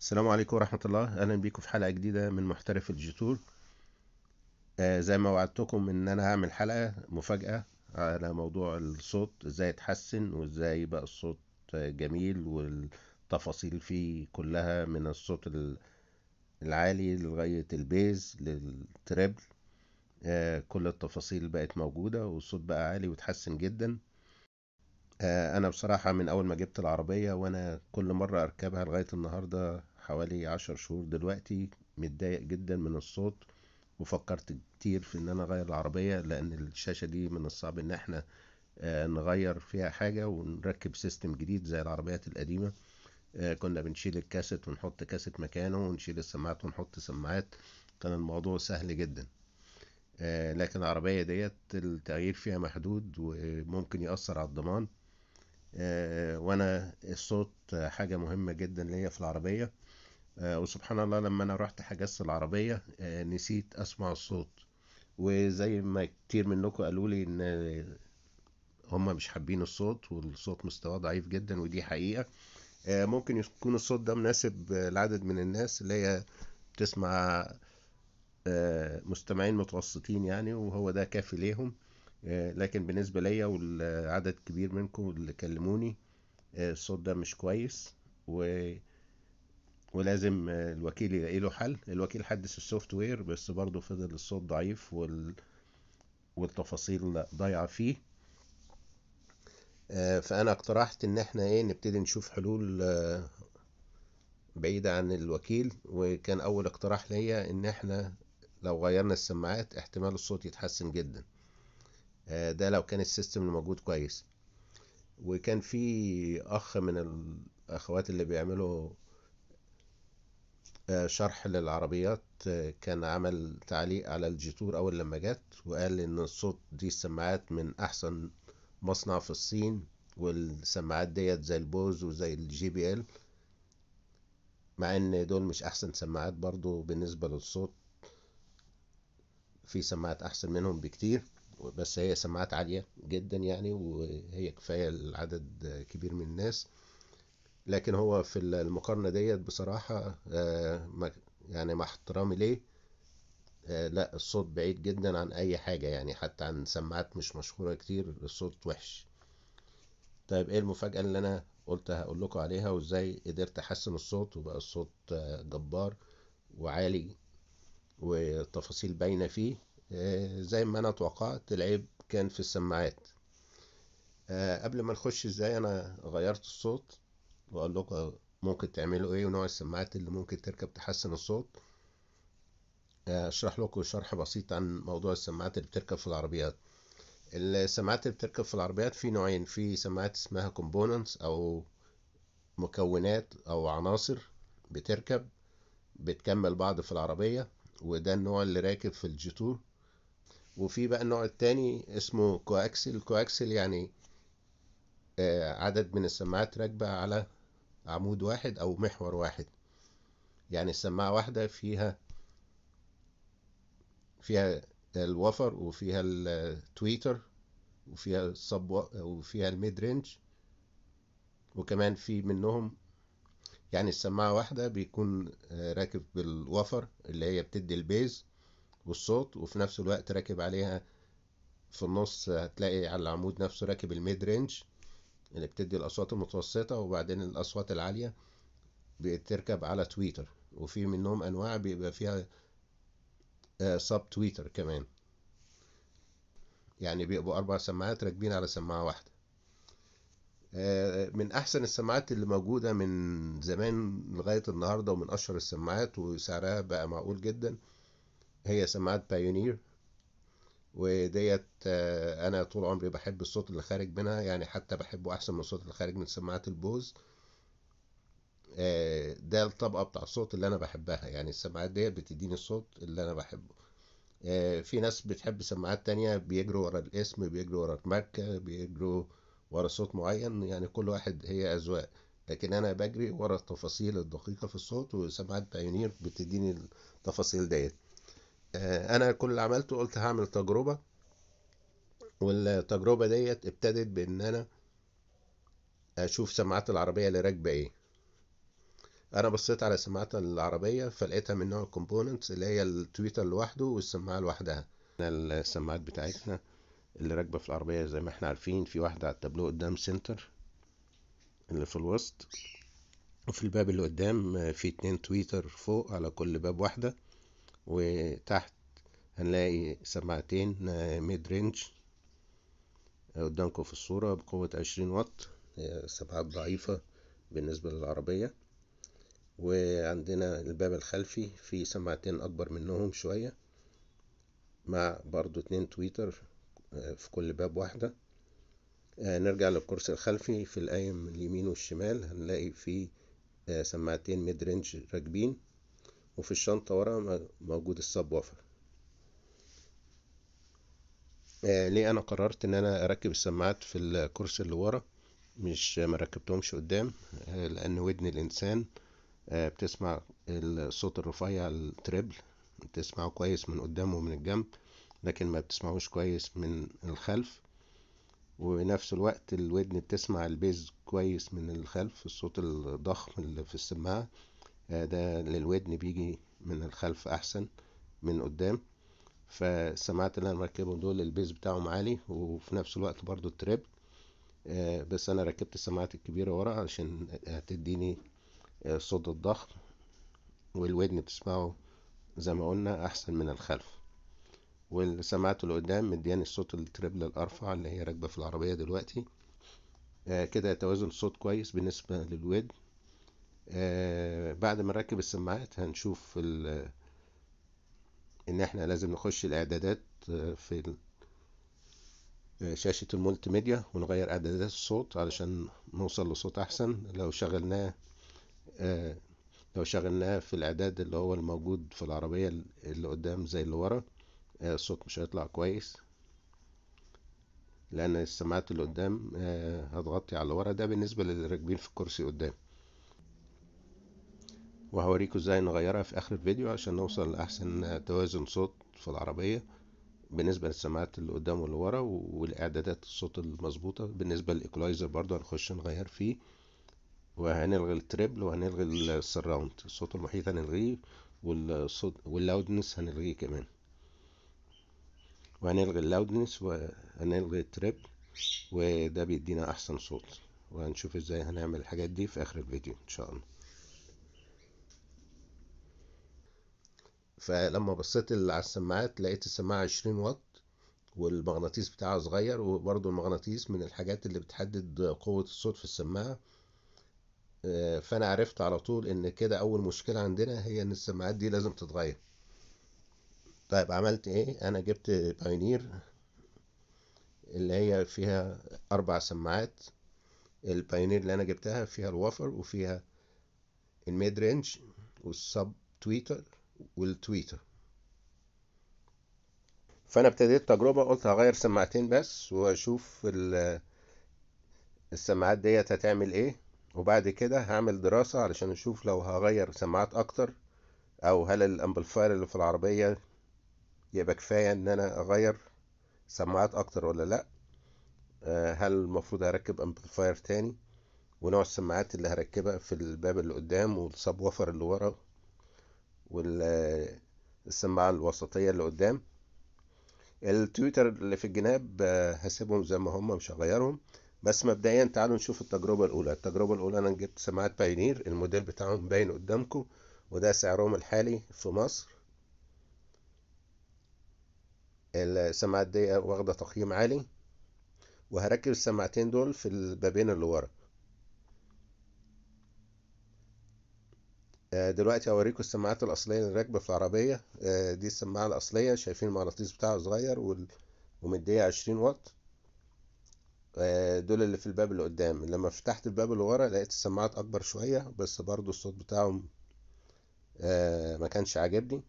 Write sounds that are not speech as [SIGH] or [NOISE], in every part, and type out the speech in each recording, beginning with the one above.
السلام عليكم ورحمة الله أهلا بيكم في حلقة جديدة من محترف الجيتور آه زي ما وعدتكم إن أنا هعمل حلقة مفاجأة على موضوع الصوت إزاي يتحسن وإزاي يبقى الصوت جميل والتفاصيل فيه كلها من الصوت العالي لغاية البيز للتريبل آه كل التفاصيل بقت موجودة والصوت بقى عالي وتحسن جدا آه، انا بصراحة من اول ما جبت العربية وانا كل مرة اركبها لغاية النهاردة حوالي عشر شهور دلوقتي متضايق جدا من الصوت وفكرت كتير في ان انا اغير العربية لان الشاشة دي من الصعب ان احنا آه، نغير فيها حاجة ونركب سيستم جديد زي العربيات القديمة آه، كنا بنشيل الكاسيت ونحط كاسيت مكانه ونشيل السماعات ونحط سماعات كان الموضوع سهل جدا آه، لكن العربية ديت التغيير فيها محدود وممكن يأثر على الضمان وانا الصوت حاجة مهمة جدا ليا في العربية آه، وسبحان الله لما انا رحت حجزت العربيه آه، نسيت اسمع الصوت وزي ما كتير منكم قالوا لي ان هم مش حابين الصوت والصوت مستواه ضعيف جدا ودي حقيقه آه، ممكن يكون الصوت ده مناسب لعدد من الناس اللي هي بتسمع مستمعين متوسطين يعني وهو ده كافي ليهم لكن بالنسبة ليا والعدد كبير منكم اللي كلموني الصوت ده مش كويس و ولازم الوكيل يلاقي له حل الوكيل حدث السوفت وير بس برضه فضل الصوت ضعيف وال... والتفاصيل ضايعه فيه آه، فانا اقترحت ان احنا ايه نبتدي نشوف حلول آه، بعيدة عن الوكيل وكان اول اقتراح ليا ان احنا لو غيرنا السماعات احتمال الصوت يتحسن جدا آه، ده لو كان السيستم الموجود كويس وكان في اخ من الاخوات اللي بيعملوا شرح للعربيات كان عمل تعليق على الجيتور أول لما جت وقال إن الصوت دي السماعات من أحسن مصنع في الصين والسماعات ديت زي البوز وزي الجي بي ال مع إن دول مش أحسن سماعات برضو بالنسبة للصوت في سماعات أحسن منهم بكتير بس هي سماعات عالية جدا يعني وهي كفاية لعدد كبير من الناس لكن هو في المقارنة ديت بصراحة آه، يعني مع احترامي ليه آه، لا الصوت بعيد جدا عن اي حاجة يعني حتى عن سماعات مش مشهورة كتير الصوت وحش طيب ايه المفاجأة اللي انا قلت هقول لكم عليها وازاي قدرت احسن الصوت وبقى الصوت آه، جبار وعالي والتفاصيل باينة فيه زي ما انا توقعت العيب كان في السماعات قبل ما نخش ازاي انا غيرت الصوت واقول لكم ممكن تعملوا ايه ونوع السماعات اللي ممكن تركب تحسن الصوت آه، اشرح لكم شرح بسيط عن موضوع السماعات اللي بتركب في العربيات السماعات اللي بتركب في العربيات في نوعين في سماعات اسمها كومبوننتس او مكونات او عناصر بتركب بتكمل بعض في العربية وده النوع اللي راكب في الجيتور وفي بقى النوع التاني اسمه كواكسل كواكسل يعني آه، عدد من السماعات راكبة على عمود واحد أو محور واحد يعني السماعة واحدة فيها فيها الوفر وفيها التويتر وفيها الصب وفيها الميد رينج وكمان في منهم يعني السماعة واحدة بيكون راكب بالوفر اللي هي بتدي البيز والصوت وفي نفس الوقت راكب عليها في النص هتلاقي على العمود نفسه راكب الميد رينج اللي بتدي الأصوات المتوسطة وبعدين الأصوات العالية بتركب على تويتر وفي منهم أنواع بيبقى فيها آه، سب تويتر كمان يعني بيبقوا أربع سماعات راكبين على سماعة واحدة آه، من أحسن السماعات اللي موجودة من زمان لغاية النهاردة ومن أشهر السماعات وسعرها بقى معقول جدا هي سماعات بايونير وديت آه، انا طول عمري بحب الصوت اللي خارج منها يعني حتى بحبه احسن من الصوت اللي خارج من سماعات البوز آه، ده الطبقه بتاع الصوت اللي انا بحبها يعني السماعات ديت بتديني الصوت اللي انا بحبه آه، في ناس بتحب سماعات تانية بيجروا ورا الاسم بيجروا ورا الماركة بيجروا ورا صوت معين يعني كل واحد هي أذواق لكن أنا بجري ورا التفاصيل الدقيقة في الصوت وسماعات بايونير بتديني التفاصيل ديت آه، انا كل اللي عملته قلت هعمل تجربه والتجربه ديت ابتدت بان انا اشوف سماعات العربيه اللي راكبه ايه انا بصيت على سماعات العربيه فلقيتها من نوع الكومبوننتس اللي هي التويتر لوحده والسماعه لوحدها السماعات بتاعتنا اللي راكبه في العربيه زي ما احنا عارفين في واحده على التابلو قدام سنتر اللي في الوسط وفي الباب اللي قدام آه، في اتنين تويتر فوق على كل باب واحده وتحت هنلاقي سماعتين ميد رينج قدامكم في الصورة بقوة عشرين واط سماعات ضعيفة بالنسبة للعربية وعندنا الباب الخلفي في سماعتين أكبر منهم شوية مع برضو اتنين تويتر آه، في كل باب واحدة آه، نرجع للكرسي الخلفي في القايم اليمين والشمال هنلاقي في آه، سماعتين ميد رينج راكبين وفي الشنطة ورا موجود الساب وفر آه ليه انا قررت ان انا اركب السماعات في الكرسي اللي ورا مش مركبتهمش قدام آه لان ودن الانسان آه بتسمع الصوت الرفيع التريبل بتسمعه كويس من قدام ومن الجنب لكن ما بتسمعوش كويس من الخلف ونفس الوقت الودن بتسمع البيز كويس من الخلف الصوت الضخم اللي في السماعة ده للودن بيجي من الخلف احسن من قدام فالسماعات اللي انا مركبهم دول البيز بتاعهم عالي وفي نفس الوقت برضو التريب آه، بس انا ركبت السماعات الكبيره ورا عشان هتديني الصوت آه، الضخم والودن بتسمعه زي ما قلنا احسن من الخلف والسماعات اللي قدام مدياني الصوت التريبل الارفع اللي هي راكبه في العربيه دلوقتي آه، كده توازن الصوت كويس بالنسبه للودن آه، بعد ما نركب السماعات هنشوف ان احنا لازم نخش الاعدادات آه، في آه، شاشة المولتي ميديا ونغير اعدادات الصوت علشان نوصل لصوت احسن لو شغلناه لو شغلناه في الاعداد اللي هو الموجود في العربية اللي قدام زي اللي ورا الصوت مش هيطلع كويس لان السماعات اللي قدام هتغطي على اللي ورا ده بالنسبة للي راكبين في الكرسي قدام وهوريكم ازاي نغيرها في اخر الفيديو عشان نوصل لاحسن توازن صوت في العربية بالنسبة للسماعات اللي قدام واللي ورا والاعدادات الصوت المظبوطة بالنسبة للايكولايزر برضو هنخش نغير فيه وهنلغي التريبل وهنلغي السراوند الصوت المحيط هنلغيه والصوت واللاودنس هنلغيه كمان وهنلغي اللاودنس وهنلغي التريبل وده بيدينا احسن صوت وهنشوف ازاي هنعمل الحاجات دي في اخر الفيديو ان شاء الله فلما بصيت على السماعات لقيت السماعة 20 واط والمغناطيس بتاعها صغير وبرضو المغناطيس من الحاجات اللي بتحدد قوة الصوت في السماعة آه، فانا عرفت على طول ان كده اول مشكلة عندنا هي ان السماعات دي لازم تتغير طيب عملت ايه انا جبت باينير اللي هي فيها اربع سماعات الباينير اللي انا جبتها فيها الوافر وفيها الميد رينج والسب تويتر والتويتر فانا ابتديت تجربة قلت هغير سماعتين بس واشوف السماعات ديت هتعمل ايه وبعد كده هعمل دراسة علشان اشوف لو هغير سماعات اكتر او هل الامبلفاير اللي في العربية يبقى كفاية ان انا اغير سماعات اكتر ولا لا آه، هل المفروض هركب امبلفاير تاني ونوع السماعات اللي هركبها في الباب اللي قدام والسب وفر اللي ورا والسماعة الوسطية اللي قدام التويتر اللي في الجناب آه، هسيبهم زي ما هم مش هغيرهم بس مبدئيا تعالوا نشوف التجربة الأولى التجربة الأولى أنا جبت سماعات باينير الموديل بتاعهم باين قدامكم وده سعرهم الحالي في مصر السماعات دي واخدة تقييم عالي وهركب السماعتين دول في البابين اللي ورا آه، دلوقتي هوريكم السماعات الاصليه اللي راكبه في العربيه آه، دي السماعه الاصليه شايفين المغناطيس بتاعها صغير ومديه عشرين واط آه، دول اللي في الباب اللي قدام لما فتحت الباب اللي ورا لقيت السماعات اكبر شويه بس برضو الصوت بتاعهم ما كانش عاجبني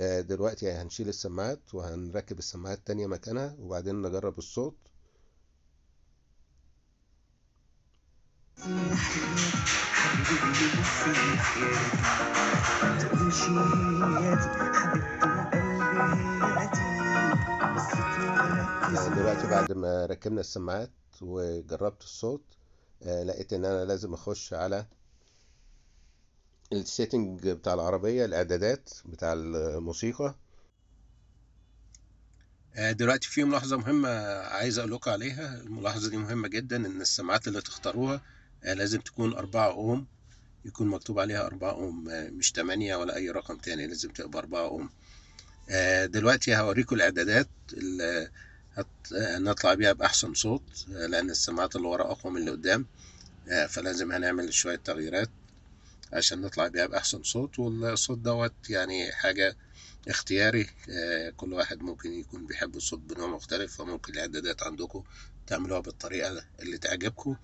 دلوقتي هنشيل السماعات وهنركب السماعات التانية مكانها وبعدين نجرب الصوت [LAUGHS] دلوقتي بعد ما ركبنا السماعات وجربت الصوت آه، لقيت ان انا لازم اخش على السيتنج بتاع العربية الاعدادات بتاع الموسيقى آه، دلوقتي في ملاحظة مهمة عايز أقول لكم عليها الملاحظة دي مهمة جدا إن السماعات اللي تختاروها آه، لازم تكون أربعة اوم يكون مكتوب عليها أربعة اوم آه، مش تمانية ولا اي رقم تاني لازم تبقى أربعة اوم آه، دلوقتي هوريكم الاعدادات اللي هنطلع بيها باحسن صوت لان السماعات اللي ورا اقوى من اللي قدام فلازم هنعمل شويه تغييرات عشان نطلع بيها باحسن صوت والصوت دوت يعني حاجه اختياري كل واحد ممكن يكون بيحب الصوت بنوع مختلف فممكن الاعدادات عندكم تعملوها بالطريقه اللي تعجبكم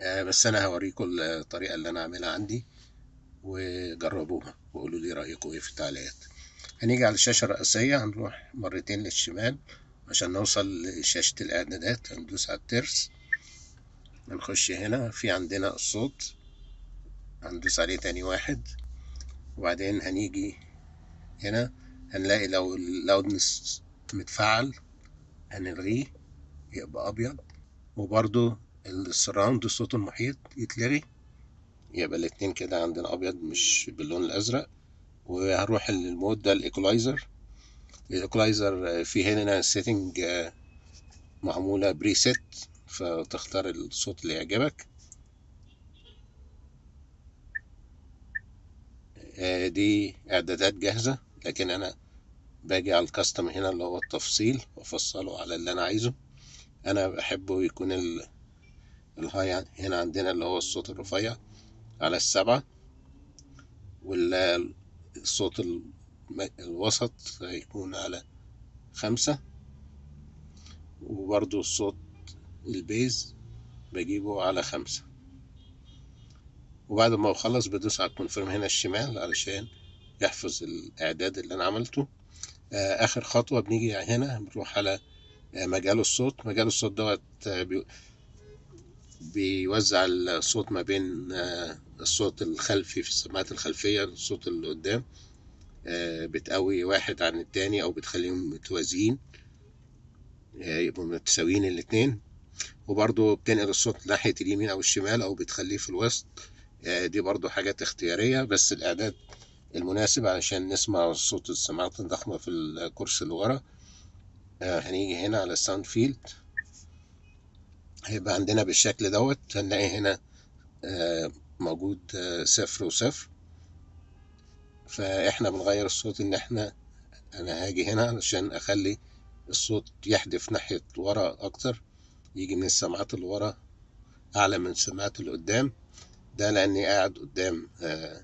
آه، بس انا هوريكم الطريقه اللي انا عاملها عندي وجربوها وقولوا لي رايكم ايه في التعليقات هنيجي على الشاشه الرئيسيه هنروح مرتين للشمال عشان نوصل لشاشه الاعدادات هندوس على الترس هنخش هنا في عندنا الصوت هندوس عليه تاني واحد وبعدين هنيجي هنا هنلاقي لو اللاودنس متفعل هنلغيه يبقى ابيض وبرده السراوند الصوت المحيط يتلغي يبقى الاتنين كده عندنا ابيض مش باللون الازرق وهروح للمود ده الايكولايزر الايكولايزر آه، فيه هنا سيتنج آه، معمولة بريسيت فتختار الصوت اللي يعجبك آه، دي اعدادات جاهزة لكن انا باجي على الكاستم هنا اللي هو التفصيل وافصله على اللي انا عايزه انا بحبه يكون ال الهاي هنا عندنا اللي هو الصوت الرفيع على السبعة والصوت الوسط هيكون على خمسة وبرضو الصوت البيز بجيبه على خمسة وبعد ما بخلص بدوس على الكونفيرم هنا الشمال علشان يحفظ الإعداد اللي أنا عملته آه، آخر خطوة بنيجي هنا بنروح على آه، مجال الصوت مجال الصوت دوت آه، بيوزع الصوت ما بين آه، الصوت الخلفي في السماعات الخلفية الصوت اللي قدام آه، بتقوي واحد عن التاني أو بتخليهم متوازيين آه، يبقوا متساويين الاتنين وبرضه بتنقل الصوت ناحية اليمين أو الشمال أو بتخليه في الوسط دي برضه حاجات اختيارية بس الإعداد المناسب علشان نسمع صوت السماعات الضخمة في الكرسي اللي ورا هنيجي هنا على الساوند فيلد هيبقى عندنا بالشكل دوت هنلاقي هنا آه، موجود آه، صفر وصفر فاحنا بنغير الصوت ان احنا انا هاجي هنا علشان اخلي الصوت يحدف ناحية ورا اكتر يجي من السماعات اللي ورا اعلى من السماعات اللي قدام ده لاني قاعد قدام آه،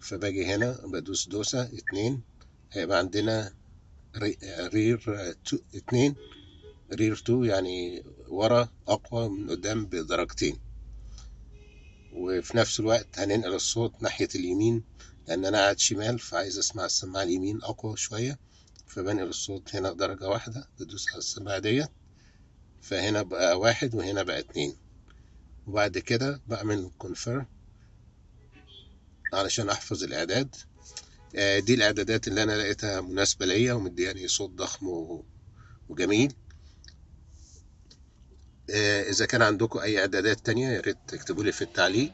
فباجي هنا بدوس دوسة اتنين هيبقى عندنا رير اتنين رير تو يعني ورا أقوى من قدام بدرجتين وفي نفس الوقت هننقل الصوت ناحية اليمين لأن أنا قاعد شمال فعايز أسمع السماعة اليمين أقوى شوية فبنقل الصوت هنا درجة واحدة بدوس على السماعة ديت فهنا بقى واحد وهنا بقى اتنين وبعد كده بعمل كونفيرم علشان أحفظ الإعداد آه، دي الإعدادات اللي أنا لقيتها مناسبة ليا ومدياني صوت ضخم وجميل آه، إذا كان عندكم أي إعدادات تانية يا ريت تكتبوا لي في التعليق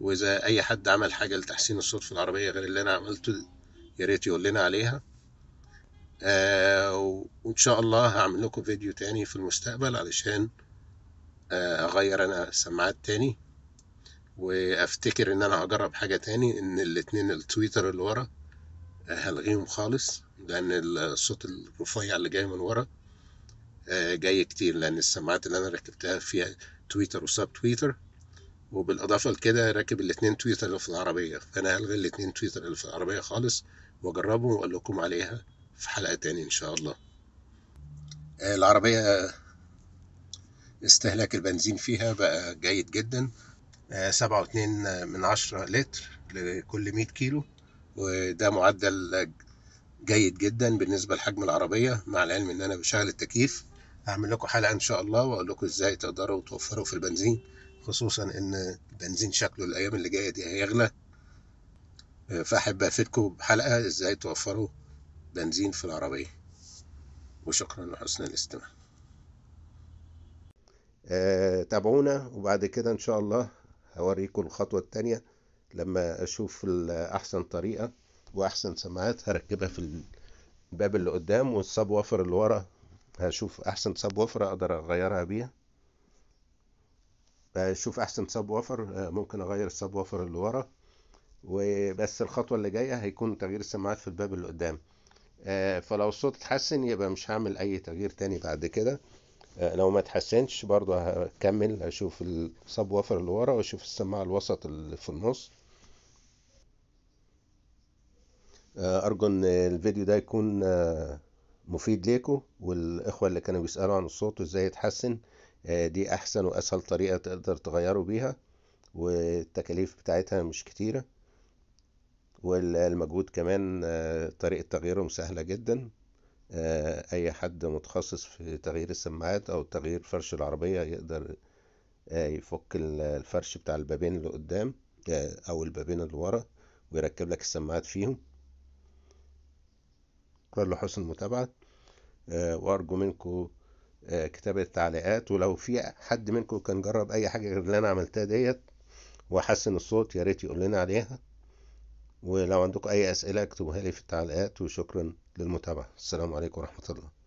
وإذا أي حد عمل حاجة لتحسين الصوت في العربية غير اللي أنا عملته يا ريت يقول لنا عليها آه وإن شاء الله هعمل لكم فيديو تاني في المستقبل علشان آه أغير أنا السماعات تاني وأفتكر إن أنا هجرب حاجة تاني إن الاتنين التويتر اللي ورا آه، هلغيهم خالص لأن الصوت الرفيع اللي جاي من ورا جاي كتير لان السماعات اللي انا ركبتها فيها تويتر وسب تويتر وبالاضافه لكده راكب الاثنين تويتر اللي في العربيه فانا هلغي الاثنين تويتر اللي في العربيه خالص واجربهم واقول لكم عليها في حلقه تاني ان شاء الله آه، العربيه آه، استهلاك البنزين فيها بقى جيد جدا آه، سبعة واتنين من عشرة لتر لكل مية كيلو وده معدل جيد جدا بالنسبة لحجم العربية مع العلم ان انا بشغل التكييف هعمل لكم حلقة إن شاء الله وأقول لكم إزاي تقدروا توفروا في البنزين خصوصا إن البنزين شكله الأيام اللي جاية دي هيغلى فأحب أفيدكم بحلقة إزاي توفروا بنزين في العربية وشكرا لحسن الاستماع آه، تابعونا وبعد كده إن شاء الله هوريكم الخطوة التانية لما أشوف أحسن طريقة وأحسن سماعات هركبها في الباب اللي قدام والصاب وفر اللي ورا هشوف احسن صاب وفر اقدر اغيرها بيها هشوف احسن صاب آه، وفر ممكن اغير الصاب وفر اللي ورا وبس الخطوه اللي جايه هيكون تغيير السماعات في الباب اللي قدام آه، فلو الصوت اتحسن يبقى مش هعمل اي تغيير تاني بعد كده آه، لو ما اتحسنش برضو هكمل اشوف الصاب وفر اللي ورا واشوف السماعه الوسط اللي في النص ارجو ان الفيديو ده يكون مفيد ليكم والاخوه اللي كانوا بيسالوا عن الصوت وازاي يتحسن آه، دي احسن واسهل طريقه تقدر تغيروا بيها والتكاليف بتاعتها مش كتيره والمجهود كمان آه، طريقه تغييرهم سهله جدا آه، اي حد متخصص في تغيير السماعات او تغيير فرش العربيه يقدر يفك الفرش بتاع البابين اللي قدام او البابين اللي ورا ويركب لك السماعات فيهم شكرا لحسن المتابعة آه، وأرجو منكم آه، كتابة التعليقات ولو في حد منكم كان جرب أي حاجة غير اللي أنا عملتها ديت وحسن الصوت يا ريت يقول لنا عليها ولو عندكم أي أسئلة اكتبوها لي في التعليقات وشكرا للمتابعة السلام عليكم ورحمة الله